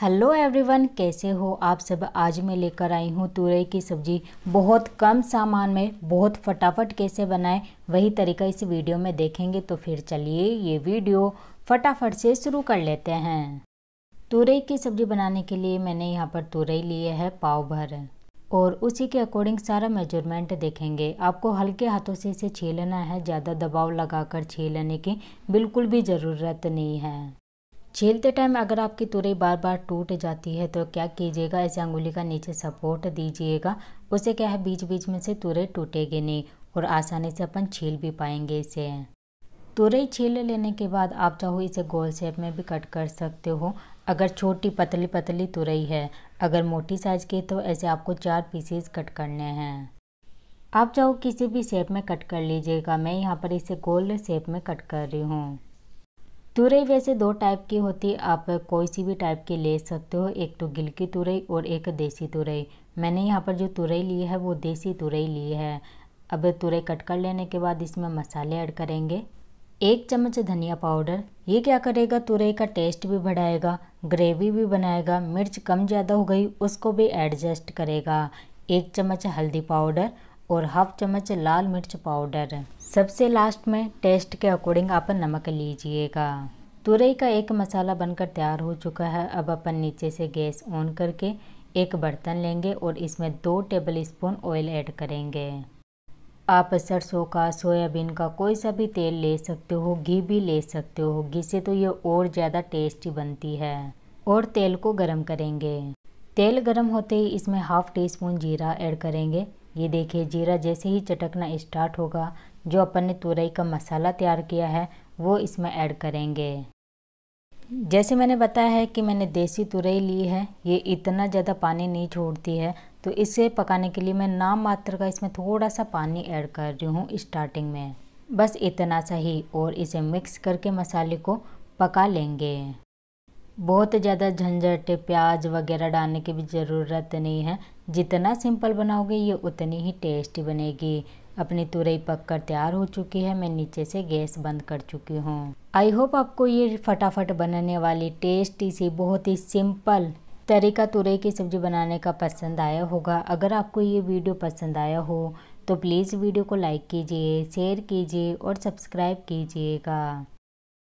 hello everyone कैसे हो आप सब आज मैं लेकर आई हूँ तुरई की सब्ज़ी बहुत कम सामान में बहुत फटाफट कैसे बनाएं वही तरीका इस वीडियो में देखेंगे तो फिर चलिए ये वीडियो फटाफट से शुरू कर लेते हैं तुरई की सब्ज़ी बनाने के लिए मैंने यहाँ पर तुरई लिए है पाव भर और उसी के अकॉर्डिंग सारा मेजरमेंट देखेंगे आपको हल्के हाथों से इसे छीलना है ज़्यादा दबाव लगाकर छीलने की बिल्कुल भी ज़रूरत नहीं है छीलते टाइम अगर आपकी तुरई बार बार टूट जाती है तो क्या कीजिएगा इस अंगुली का नीचे सपोर्ट दीजिएगा उसे क्या है बीच बीच में से तुरई टूटेगी नहीं और आसानी से अपन छील भी पाएंगे इसे तुरई छील लेने के बाद आप चाहो इसे गोल शेप में भी कट कर सकते हो अगर छोटी पतली पतली तुरई है अगर मोटी साइज़ की तो ऐसे आपको चार पीसेस कट करने हैं आप चाहो किसी भी शेप में कट कर लीजिएगा मैं यहाँ पर इसे गोल शेप में कट कर रही हूँ तुरई वैसे दो टाइप की होती है आप कोई सी भी टाइप की ले सकते हो एक तो गिल की तुरई और एक देसी तुरई मैंने यहाँ पर जो तुरई ली है वो देसी तुरई ली है अब तुरई कट कर लेने के बाद इसमें मसाले ऐड करेंगे एक चम्मच धनिया पाउडर ये क्या करेगा तुरई का टेस्ट भी बढ़ाएगा ग्रेवी भी बनाएगा मिर्च कम ज़्यादा हो गई उसको भी एडजस्ट करेगा एक चम्मच हल्दी पाउडर और हाफ चम्मच लाल मिर्च पाउडर सबसे लास्ट में टेस्ट के अकॉर्डिंग आप नमक लीजिएगा तुरई का एक मसाला बनकर तैयार हो चुका है अब अपन नीचे से गैस ऑन करके एक बर्तन लेंगे और इसमें दो टेबल स्पून ऑयल ऐड करेंगे आप सरसों का सोयाबीन का कोई सा भी तेल ले सकते हो घी भी ले सकते हो घी से तो ये और ज़्यादा टेस्टी बनती है और तेल को गरम करेंगे तेल गरम होते ही इसमें हाफ़ टी स्पून जीरा ऐड करेंगे ये देखिए जीरा जैसे ही चटकना स्टार्ट होगा जो अपन ने तुरई का मसाला तैयार किया है वो इसमें ऐड करेंगे जैसे मैंने बताया है कि मैंने देसी तुरई ली है ये इतना ज़्यादा पानी नहीं छोड़ती है तो इसे पकाने के लिए मैं नाम मात्र का इसमें थोड़ा सा पानी ऐड कर रही हूँ स्टार्टिंग में बस इतना सा ही और इसे मिक्स करके मसाले को पका लेंगे बहुत ज़्यादा झंझट प्याज वगैरह डालने की भी ज़रूरत नहीं है जितना सिंपल बनाओगे ये उतनी ही टेस्टी बनेगी अपनी तुरई पककर तैयार हो चुकी है मैं नीचे से गैस बंद कर चुकी हूँ आई होप आपको ये फटाफट बनने वाली टेस्टी सी बहुत ही सिंपल तरीका तुरई की सब्ज़ी बनाने का पसंद आया होगा अगर आपको ये वीडियो पसंद आया हो तो प्लीज़ वीडियो को लाइक कीजिए शेयर कीजिए और सब्सक्राइब कीजिएगा